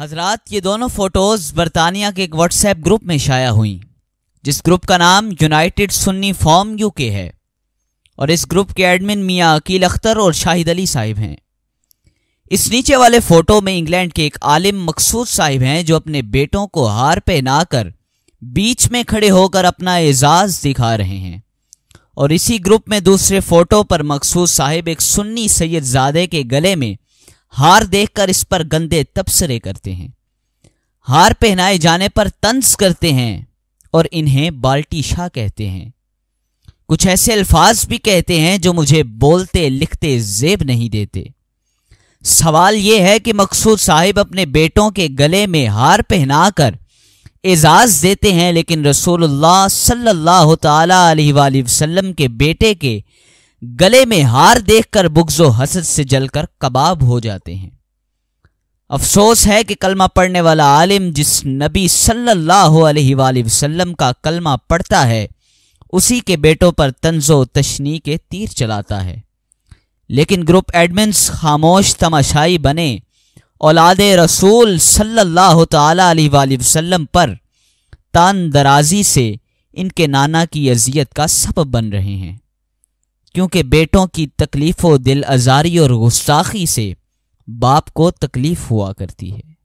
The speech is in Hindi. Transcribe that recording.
हजरात ये दोनों फ़ोटोज़ बरतानिया के एक व्हाट्सएप ग्रुप में शाया हुई जिस ग्रुप का नाम यूनाइटेड सुन्नी फॉर्म यूके है और इस ग्रुप के एडमिन मियाँ अकील अख्तर और शाहिद अली साहिब हैं इस नीचे वाले फ़ोटो में इंग्लैंड के एक आलिम मकसूद साहिब हैं जो अपने बेटों को हार पहना कर बीच में खड़े होकर अपना एजाज़ दिखा रहे हैं और इसी ग्रुप में दूसरे फ़ोटो पर मकसूद साहिब एक सुन्नी सैयद जादे के गले में हार देखकर इस पर गंदे तबसरे करते हैं हार पहनाए जाने पर तंस करते हैं और इन्हें बाल्टी शाह कहते हैं कुछ ऐसे अल्फाज भी कहते हैं जो मुझे बोलते लिखते जेब नहीं देते सवाल यह है कि मकसूद साहिब अपने बेटों के गले में हार पहनाकर एजाज देते हैं लेकिन रसूलुल्लाह सल्लल्लाहु अलैहि वसल्लम के बेटे के गले में हार देखकर बुग्जो हसद से जलकर कबाब हो जाते हैं अफसोस है कि कलमा पढ़ने वाला आलिम जिस नबी सल्लल्लाहु अलैहि वसल्लम का कलमा पढ़ता है उसी के बेटों पर तंजो तशनी के तीर चलाता है लेकिन ग्रुप एडमिन्स खामोश तमाशाई बने औलाद रसूल सल्लल्लाहु अलैहि वसल्लम पर तान दराजी से इनके नाना की अजियत का सबब बन रहे हैं क्योंकि बेटों की तकलीफ़ो दिल आज़ारी और गुस्ताखी से बाप को तकलीफ़ हुआ करती है